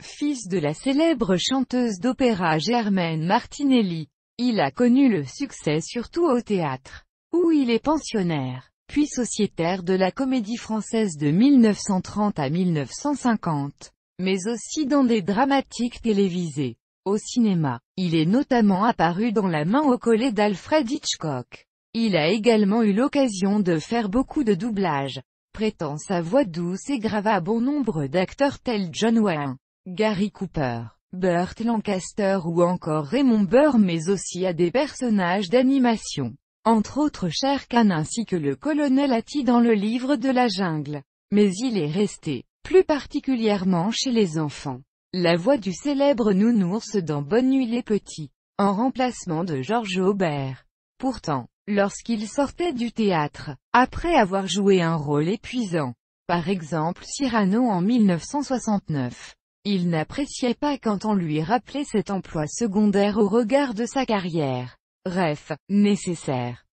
Fils de la célèbre chanteuse d'opéra Germaine Martinelli, il a connu le succès surtout au théâtre, où il est pensionnaire, puis sociétaire de la Comédie française de 1930 à 1950, mais aussi dans des dramatiques télévisées. Au cinéma, il est notamment apparu dans La main au collet d'Alfred Hitchcock. Il a également eu l'occasion de faire beaucoup de doublages, prêtant sa voix douce et grave à bon nombre d'acteurs tels John Wayne, Gary Cooper, Burt Lancaster ou encore Raymond Burr mais aussi à des personnages d'animation. Entre autres Cher Khan ainsi que le colonel Atty dans le livre de la jungle. Mais il est resté, plus particulièrement chez les enfants. La voix du célèbre nounours dans Bonne nuit les petits, en remplacement de Georges Aubert. Pourtant, lorsqu'il sortait du théâtre, après avoir joué un rôle épuisant, par exemple Cyrano en 1969, il n'appréciait pas quand on lui rappelait cet emploi secondaire au regard de sa carrière. Bref, nécessaire.